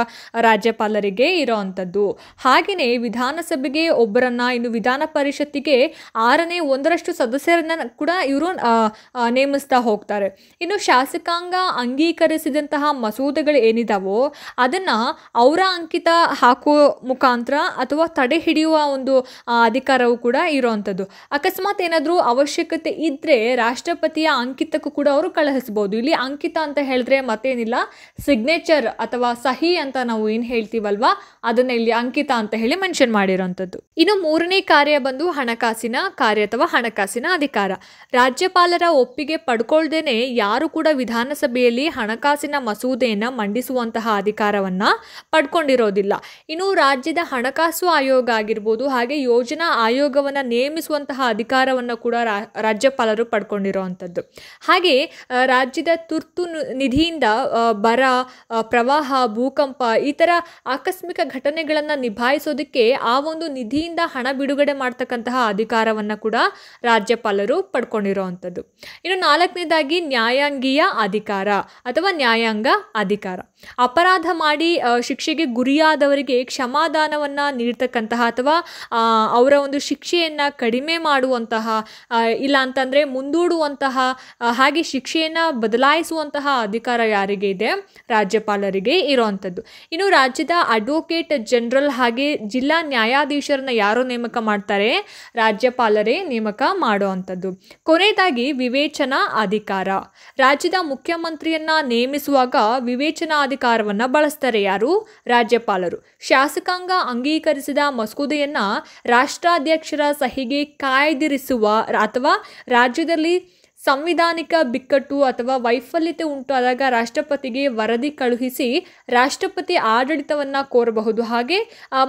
Speaker 1: ರಾಜ್ಯಪಾಲರಿಗೆ ಇರೋವಂಥದ್ದು ಹಾಗೆಯೇ ವಿಧಾನಸಭೆಗೆ ಒಬ್ಬರನ್ನ ಇನ್ನು ವಿಧಾನ ಪರಿಷತ್ತಿಗೆ ಆರನೇ ಒಂದರಷ್ಟು ಸದಸ್ಯರನ್ನ ಕೂಡ ಇವರು ನೇಮಿಸ್ತಾ ಹೋಗ್ತಾರೆ ಇನ್ನು ಶಾಸಕಾಂಗ ಅಂಗೀಕರಿಸಿದಂತಹ ಮಸೂದೆಗಳು ಏನಿದಾವೋ ಅದನ್ನು ಅವರ ಅಂಕಿತ ಹಾಕೋ ಮುಖಾಂತರ ಅಥವಾ ತಡೆ ಹಿಡಿಯುವ ಒಂದು ಅಧಿಕಾರವು ಕೂಡ ಇರೋವಂಥದ್ದು ಅಕಸ್ಮಾತ್ ಏನಾದರೂ ಅವಶ್ಯಕತೆ ಇದ್ದರೆ ರಾಷ್ಟ್ರಪತಿಯ ಅಂಕಿತಕ್ಕೂ ಕೂಡ ಅವರು ಕಳುಹಿಸ್ಬೋದು ಇಲ್ಲಿ ಅಂಕಿತ ಅಂತ ಹೇಳಿದ್ರೆ ಮತ್ತೇನಿಲ್ಲ ಸಿಗ್ನೇಚರ್ ಅಥವಾ ಸಹಿ ಅಂತ ನಾವು ಏನು ಹೇಳ್ತೀವಲ್ವಾ ಅದನ್ನ ಇಲ್ಲಿ ಅಂಕಿತ ಅಂತ ಹೇಳಿ ಮೆನ್ಷನ್ ಮಾಡಿರೋಂಥದ್ದು ಇನ್ನು ಮೂರನೇ ಕಾರ್ಯ ಬಂದು ಹಣಕಾಸಿನ ಕಾರ್ಯ ಅಥವಾ ಹಣಕಾಸಿನ ಅಧಿಕಾರ ರಾಜ್ಯಪಾಲರ ಒಪ್ಪಿಗೆ ಪಡ್ಕೊಳ್ದೇನೆ ಯಾರು ಕೂಡ ವಿಧಾನಸಭೆಯಲ್ಲಿ ಹಣಕಾಸಿನ ಮಸೂದೆಯನ್ನು ಮಂಡಿಸುವಂತಹ ಅಧಿಕಾರವನ್ನು ಪಡ್ಕೊಂಡಿರೋದಿಲ್ಲ ಇನ್ನು ರಾಜ್ಯದ ಹಣ ಹಣಕಾಸು ಆಯೋಗ ಆಗಿರ್ಬೋದು ಹಾಗೆ ಯೋಜನಾ ಆಯೋಗವನ್ನು ನೇಮಿಸುವಂತಹ ಅಧಿಕಾರವನ್ನು ಕೂಡ ರಾಜ್ಯಪಾಲರು ಪಡ್ಕೊಂಡಿರೋವಂಥದ್ದು ಹಾಗೆ ರಾಜ್ಯದ ತುರ್ತು ನಿಧಿಯಿಂದ ಬರ ಪ್ರವಾಹ ಭೂಕಂಪ ಈ ಥರ ಆಕಸ್ಮಿಕ ಘಟನೆಗಳನ್ನು ನಿಭಾಯಿಸೋದಕ್ಕೆ ಆ ಒಂದು ನಿಧಿಯಿಂದ ಹಣ ಬಿಡುಗಡೆ ಮಾಡ್ತಕ್ಕಂತಹ ಅಧಿಕಾರವನ್ನು ಕೂಡ ರಾಜ್ಯಪಾಲರು ಪಡ್ಕೊಂಡಿರೋವಂಥದ್ದು ಇನ್ನು ನಾಲ್ಕನೇದಾಗಿ ನ್ಯಾಯಾಂಗೀಯ ಅಧಿಕಾರ ಅಥವಾ ನ್ಯಾಯಾಂಗ ಅಧಿಕಾರ ಅಪರಾಧ ಮಾಡಿ ಶಿಕ್ಷೆಗೆ ಗುರಿಯಾದವರಿಗೆ ಕ್ಷಮಾದಾನವನ್ನು ನೀಡ್ತಕ್ಕಂತಹ ಅಥವಾ ಅವರ ಒಂದು ಶಿಕ್ಷೆಯನ್ನು ಕಡಿಮೆ ಮಾಡುವಂತಹ ಇಲ್ಲ ಅಂತಂದರೆ ಮುಂದೂಡುವಂತಹ ಹಾಗೆ ಶಿಕ್ಷೆಯನ್ನು ಬದಲಾಯಿಸುವಂತಹ ಅಧಿಕಾರ ಯಾರಿಗೆ ಇದೆ ರಾಜ್ಯಪಾಲರಿಗೆ ಇರೋವಂಥದ್ದು ಇನ್ನು ರಾಜ್ಯದ ಅಡ್ವೊಕೇಟ್ ಜನರಲ್ ಹಾಗೆ ಜಿಲ್ಲಾ ನ್ಯಾಯಾಧೀಶರನ್ನ ಯಾರು ನೇಮಕ ಮಾಡ್ತಾರೆ ರಾಜ್ಯಪಾಲರೇ ನೇಮಕ ಮಾಡುವಂಥದ್ದು ಕೊನೆಯದಾಗಿ ವಿವೇಚನಾ ಅಧಿಕಾರ ರಾಜ್ಯದ ಮುಖ್ಯಮಂತ್ರಿಯನ್ನ ನೇಮಿಸುವಾಗ ವಿವೇಚನಾ ಕಾರವನ್ನ ಬಳಸ್ತಾರೆ ಯಾರು ರಾಜ್ಯಪಾಲರು ಶಾಸಕಾಂಗ ಅಂಗೀಕರಿಸಿದ ಮಸೂದೆಯನ್ನ ರಾಷ್ಟ್ರಾಧ್ಯಕ್ಷರ ಸಹಿಗೆ ಕಾಯ್ದಿರಿಸುವ ಅಥವಾ ರಾಜ್ಯದಲ್ಲಿ ಸಂವಿಧಾನಿಕ ಬಿಕ್ಕಟ್ಟು ಅಥವಾ ವೈಫಲ್ಯತೆ ಉಂಟಾದಾಗ ರಾಷ್ಟ್ರಪತಿಗೆ ವರದಿ ಕಳುಹಿಸಿ ರಾಷ್ಟ್ರಪತಿ ಆಡಳಿತವನ್ನು ಕೋರಬಹುದು ಹಾಗೆ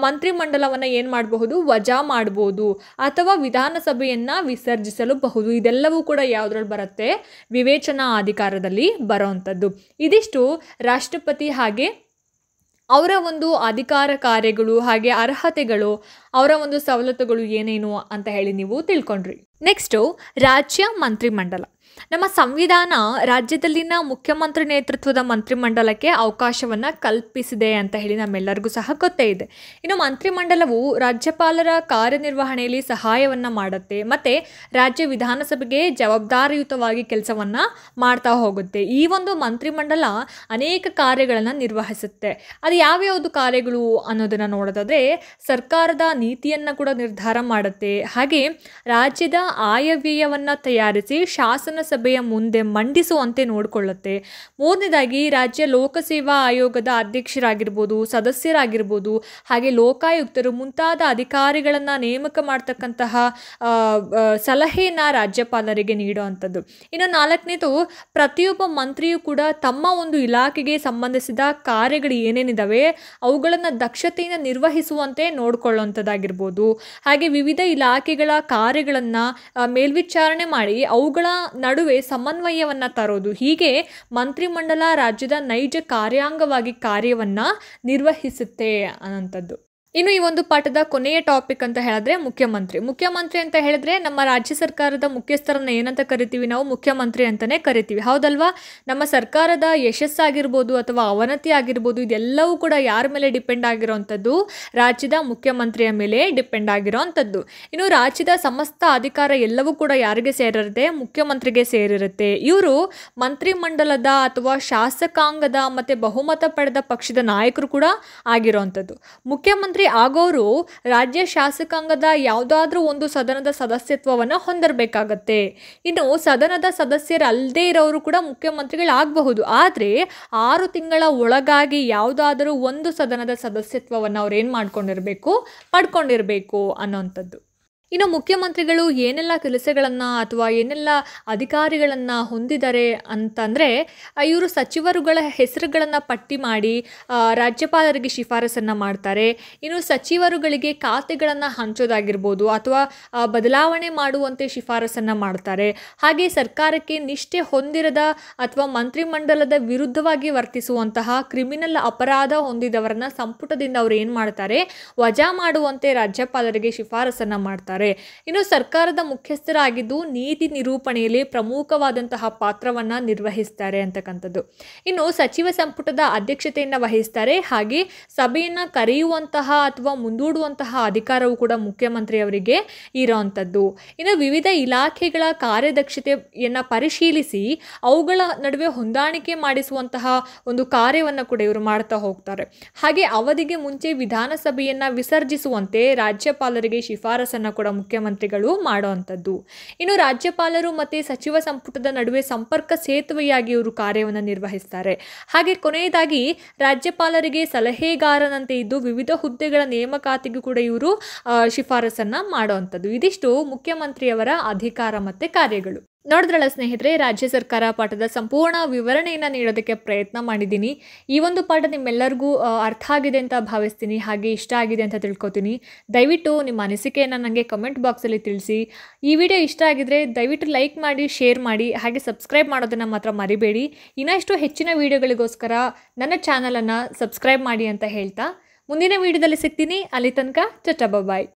Speaker 1: ಮಂತ್ರಿಮಂಡಲವನ್ನು ಏನು ಮಾಡಬಹುದು ವಜಾ ಮಾಡಬಹುದು ಅಥವಾ ವಿಧಾನಸಭೆಯನ್ನು ವಿಸರ್ಜಿಸಲುಬಹುದು ಇದೆಲ್ಲವೂ ಕೂಡ ಯಾವುದ್ರಲ್ಲಿ ಬರುತ್ತೆ ವಿವೇಚನಾ ಅಧಿಕಾರದಲ್ಲಿ ಬರೋವಂಥದ್ದು ಇದಿಷ್ಟು ರಾಷ್ಟ್ರಪತಿ ಹಾಗೆ ಅವರ ಒಂದು ಅಧಿಕಾರ ಕಾರ್ಯಗಳು ಹಾಗೆ ಅರ್ಹತೆಗಳು ಅವರ ಒಂದು ಸವಲತ್ತುಗಳು ಏನೇನು ಅಂತ ಹೇಳಿ ನೀವು ತಿಳ್ಕೊಂಡ್ರಿ ನೆಕ್ಸ್ಟು ರಾಜ್ಯ ಮಂತ್ರಿಮಂಡಲ ನಮ್ಮ ಸಂವಿಧಾನ ರಾಜ್ಯದಲ್ಲಿನ ಮುಖ್ಯಮಂತ್ರಿ ನೇತೃತ್ವದ ಮಂತ್ರಿಮಂಡಲಕ್ಕೆ ಅವಕಾಶವನ್ನು ಕಲ್ಪಿಸಿದೆ ಅಂತ ಹೇಳಿ ನಮ್ಮೆಲ್ಲರಿಗೂ ಸಹ ಗೊತ್ತೇ ಇದೆ ಇನ್ನು ಮಂತ್ರಿಮಂಡಲವು ರಾಜ್ಯಪಾಲರ ಕಾರ್ಯನಿರ್ವಹಣೆಯಲ್ಲಿ ಸಹಾಯವನ್ನು ಮಾಡುತ್ತೆ ಮತ್ತು ರಾಜ್ಯ ವಿಧಾನಸಭೆಗೆ ಜವಾಬ್ದಾರಿಯುತವಾಗಿ ಕೆಲಸವನ್ನು ಮಾಡ್ತಾ ಹೋಗುತ್ತೆ ಈ ಒಂದು ಮಂತ್ರಿಮಂಡಲ ಅನೇಕ ಕಾರ್ಯಗಳನ್ನು ನಿರ್ವಹಿಸುತ್ತೆ ಅದು ಯಾವ್ಯಾವುದು ಕಾರ್ಯಗಳು ಅನ್ನೋದನ್ನು ನೋಡೋದಾದರೆ ಸರ್ಕಾರದ ನೀತಿಯನ್ನು ಕೂಡ ನಿರ್ಧಾರ ಮಾಡುತ್ತೆ ಹಾಗೆ ರಾಜ್ಯದ ಆಯವ್ಯಯವನ್ನು ತಯಾರಿಸಿ ಶಾಸನ ವಿಧಾನಸಭೆಯ ಮುಂದೆ ಮಂಡಿಸುವಂತೆ ನೋಡಿಕೊಳ್ಳುತ್ತೆ ಮೂರನೇದಾಗಿ ರಾಜ್ಯ ಲೋಕಸೇವಾ ಆಯೋಗದ ಅಧ್ಯಕ್ಷರಾಗಿರ್ಬೋದು ಸದಸ್ಯರಾಗಿರ್ಬೋದು ಹಾಗೆ ಲೋಕಾಯುಕ್ತರು ಮುಂತಾದ ಅಧಿಕಾರಿಗಳನ್ನು ನೇಮಕ ಮಾಡ್ತಕ್ಕಂತಹ ಸಲಹೆಯನ್ನು ರಾಜ್ಯಪಾಲರಿಗೆ ನೀಡುವಂಥದ್ದು ಇನ್ನು ನಾಲ್ಕನೇದು ಪ್ರತಿಯೊಬ್ಬ ಮಂತ್ರಿಯೂ ಕೂಡ ತಮ್ಮ ಒಂದು ಇಲಾಖೆಗೆ ಸಂಬಂಧಿಸಿದ ಕಾರ್ಯಗಳು ಏನೇನಿದ್ದಾವೆ ಅವುಗಳನ್ನು ದಕ್ಷತೆಯಿಂದ ನಿರ್ವಹಿಸುವಂತೆ ನೋಡಿಕೊಳ್ಳುವಂಥದ್ದಾಗಿರ್ಬೋದು ಹಾಗೆ ವಿವಿಧ ಇಲಾಖೆಗಳ ಕಾರ್ಯಗಳನ್ನು ಮೇಲ್ವಿಚಾರಣೆ ಮಾಡಿ ಅವುಗಳ ನಡುವೆ ಸಮನ್ವಯವನ್ನು ತರೋದು ಹೀಗೆ ಮಂತ್ರಿಮಂಡಲ ರಾಜ್ಯದ ನೈಜ ಕಾರ್ಯಾಂಗವಾಗಿ ಕಾರ್ಯವನ್ನು ನಿರ್ವಹಿಸುತ್ತೆ ಅನ್ನೋಂಥದ್ದು ಇನ್ನು ಈ ಒಂದು ಪಾಠದ ಕೊನೆಯ ಟಾಪಿಕ್ ಅಂತ ಹೇಳಿದ್ರೆ ಮುಖ್ಯಮಂತ್ರಿ ಮುಖ್ಯಮಂತ್ರಿ ಅಂತ ಹೇಳಿದ್ರೆ ನಮ್ಮ ರಾಜ್ಯ ಸರ್ಕಾರದ ಮುಖ್ಯಸ್ಥರನ್ನ ಏನಂತ ಕರಿತೀವಿ ನಾವು ಮುಖ್ಯಮಂತ್ರಿ ಅಂತಾನೆ ಕರಿತೀವಿ ಹೌದಲ್ವಾ ನಮ್ಮ ಸರ್ಕಾರದ ಯಶಸ್ಸಾಗಿರ್ಬೋದು ಅಥವಾ ಅವನತಿ ಆಗಿರ್ಬೋದು ಇದೆಲ್ಲವೂ ಕೂಡ ಯಾರ ಮೇಲೆ ಡಿಪೆಂಡ್ ಆಗಿರೋವಂಥದ್ದು ರಾಜ್ಯದ ಮುಖ್ಯಮಂತ್ರಿಯ ಮೇಲೆ ಡಿಪೆಂಡ್ ಆಗಿರೋವಂಥದ್ದು ಇನ್ನು ರಾಜ್ಯದ ಸಮಸ್ತ ಅಧಿಕಾರ ಎಲ್ಲವೂ ಕೂಡ ಯಾರಿಗೆ ಸೇರಿರುತ್ತೆ ಮುಖ್ಯಮಂತ್ರಿಗೆ ಸೇರಿರುತ್ತೆ ಇವರು ಮಂತ್ರಿಮಂಡಲದ ಅಥವಾ ಶಾಸಕಾಂಗದ ಮತ್ತೆ ಬಹುಮತ ಪಡೆದ ಪಕ್ಷದ ನಾಯಕರು ಕೂಡ ಆಗಿರೋವಂಥದ್ದು ಮುಖ್ಯಮಂತ್ರಿ ಆಗೋರು ರಾಜ್ಯ ಶಾಸಕಾಂಗದ ಯಾವುದಾದ್ರೂ ಒಂದು ಸದನದ ಸದಸ್ಯತ್ವವನ್ನು ಹೊಂದಿರಬೇಕಾಗತ್ತೆ ಇನ್ನು ಸದನದ ಸದಸ್ಯರಲ್ಲದೇ ಇರೋರು ಕೂಡ ಮುಖ್ಯಮಂತ್ರಿಗಳಾಗಬಹುದು ಆದರೆ ಆರು ತಿಂಗಳ ಒಳಗಾಗಿ ಯಾವುದಾದರೂ ಒಂದು ಸದನದ ಸದಸ್ಯತ್ವವನ್ನು ಅವ್ರು ಏನು ಮಾಡ್ಕೊಂಡಿರಬೇಕು ಪಡ್ಕೊಂಡಿರಬೇಕು ಅನ್ನೋಂಥದ್ದು ಇನ್ನು ಮುಖ್ಯಮಂತ್ರಿಗಳು ಏನೆಲ್ಲ ಕೆಲಸಗಳನ್ನು ಅಥವಾ ಏನೆಲ್ಲ ಅಧಿಕಾರಿಗಳನ್ನು ಹೊಂದಿದ್ದಾರೆ ಅಂತಂದರೆ ಇವರು ಸಚಿವರುಗಳ ಹೆಸರುಗಳನ್ನು ಪಟ್ಟಿ ಮಾಡಿ ರಾಜ್ಯಪಾಲರಿಗೆ ಶಿಫಾರಸನ್ನು ಮಾಡ್ತಾರೆ ಇನ್ನು ಸಚಿವರುಗಳಿಗೆ ಖಾತೆಗಳನ್ನು ಹಂಚೋದಾಗಿರ್ಬೋದು ಅಥವಾ ಬದಲಾವಣೆ ಮಾಡುವಂತೆ ಶಿಫಾರಸನ್ನು ಮಾಡ್ತಾರೆ ಹಾಗೆ ಸರ್ಕಾರಕ್ಕೆ ನಿಷ್ಠೆ ಹೊಂದಿರದ ಅಥವಾ ಮಂತ್ರಿಮಂಡಲದ ವಿರುದ್ಧವಾಗಿ ವರ್ತಿಸುವಂತಹ ಕ್ರಿಮಿನಲ್ ಅಪರಾಧ ಹೊಂದಿದವರನ್ನ ಸಂಪುಟದಿಂದ ಅವರು ಏನು ಮಾಡ್ತಾರೆ ವಜಾ ಮಾಡುವಂತೆ ರಾಜ್ಯಪಾಲರಿಗೆ ಶಿಫಾರಸನ್ನು ಮಾಡ್ತಾರೆ ಇನ್ನು ಸರ್ಕಾರದ ಮುಖ್ಯಸ್ಥರಾಗಿದ್ದು ನೀತಿ ನಿರೂಪಣೆಯಲ್ಲಿ ಪ್ರಮುಖವಾದಂತಹ ಪಾತ್ರವನ್ನ ನಿರ್ವಹಿಸ್ತಾರೆ ಅಂತಕ್ಕಂಥದ್ದು ಇನ್ನು ಸಚಿವ ಸಂಪುಟದ ಅಧ್ಯಕ್ಷತೆಯನ್ನು ವಹಿಸ್ತಾರೆ ಹಾಗೆ ಸಭೆಯನ್ನ ಕರೆಯುವಂತಹ ಅಥವಾ ಮುಂದೂಡುವಂತಹ ಅಧಿಕಾರವು ಕೂಡ ಮುಖ್ಯಮಂತ್ರಿ ಅವರಿಗೆ ಇರೋವಂಥದ್ದು ಇನ್ನು ವಿವಿಧ ಇಲಾಖೆಗಳ ಕಾರ್ಯದಕ್ಷತೆಯನ್ನ ಪರಿಶೀಲಿಸಿ ಅವುಗಳ ನಡುವೆ ಹೊಂದಾಣಿಕೆ ಮಾಡಿಸುವಂತಹ ಒಂದು ಕಾರ್ಯವನ್ನು ಕೂಡ ಇವರು ಮಾಡ್ತಾ ಹೋಗ್ತಾರೆ ಹಾಗೆ ಅವಧಿಗೆ ಮುಂಚೆ ವಿಧಾನಸಭೆಯನ್ನ ವಿಸರ್ಜಿಸುವಂತೆ ರಾಜ್ಯಪಾಲರಿಗೆ ಶಿಫಾರಸನ್ನು ಕೂಡ ಮುಖ್ಯಮಂತ್ರಿಗಳು ಮಾಡುವಂಥದ್ದು ಇನ್ನು ರಾಜ್ಯಪಾಲರು ಮತ್ತು ಸಚಿವ ಸಂಪುಟದ ನಡುವೆ ಸಂಪರ್ಕ ಸೇತುವೆಯಾಗಿ ಇವರು ಕಾರ್ಯವನ್ನು ನಿರ್ವಹಿಸ್ತಾರೆ ಹಾಗೆ ಕೊನೆಯದಾಗಿ ರಾಜ್ಯಪಾಲರಿಗೆ ಸಲಹೆಗಾರನಂತೆ ಇದ್ದು ವಿವಿಧ ಹುದ್ದೆಗಳ ನೇಮಕಾತಿಗೂ ಕೂಡ ಇವರು ಶಿಫಾರಸನ್ನು ಮಾಡುವಂಥದ್ದು ಇದಿಷ್ಟು ಮುಖ್ಯಮಂತ್ರಿಯವರ ಅಧಿಕಾರ ಮತ್ತು ಕಾರ್ಯಗಳು ನೋಡಿದ್ರಲ್ಲ ಸ್ನೇಹಿತರೆ ರಾಜ್ಯ ಸರ್ಕಾರ ಪಾಠದ ಸಂಪೂರ್ಣ ವಿವರಣೆಯನ್ನು ನೀಡೋದಕ್ಕೆ ಪ್ರಯತ್ನ ಮಾಡಿದ್ದೀನಿ ಈ ಒಂದು ಪಾಠ ನಿಮ್ಮೆಲ್ಲರಿಗೂ ಅರ್ಥ ಆಗಿದೆ ಅಂತ ಭಾವಿಸ್ತೀನಿ ಹಾಗೆ ಇಷ್ಟ ಆಗಿದೆ ಅಂತ ತಿಳ್ಕೊತೀನಿ ದಯವಿಟ್ಟು ನಿಮ್ಮ ಅನಿಸಿಕೆಯನ್ನು ನನಗೆ ಕಮೆಂಟ್ ಬಾಕ್ಸಲ್ಲಿ ತಿಳಿಸಿ ಈ ವಿಡಿಯೋ ಇಷ್ಟ ಆಗಿದ್ರೆ ದಯವಿಟ್ಟು ಲೈಕ್ ಮಾಡಿ ಶೇರ್ ಮಾಡಿ ಹಾಗೆ ಸಬ್ಸ್ಕ್ರೈಬ್ ಮಾಡೋದನ್ನು ಮಾತ್ರ ಮರಿಬೇಡಿ ಇನ್ನಷ್ಟು ಹೆಚ್ಚಿನ ವಿಡಿಯೋಗಳಿಗೋಸ್ಕರ ನನ್ನ ಚಾನಲನ್ನು ಸಬ್ಸ್ಕ್ರೈಬ್ ಮಾಡಿ ಅಂತ ಹೇಳ್ತಾ ಮುಂದಿನ ವಿಡಿಯೋದಲ್ಲಿ ಸಿಗ್ತೀನಿ ಅಲ್ಲಿ ತನಕ ಚಚ್ಚ ಬಾಯ್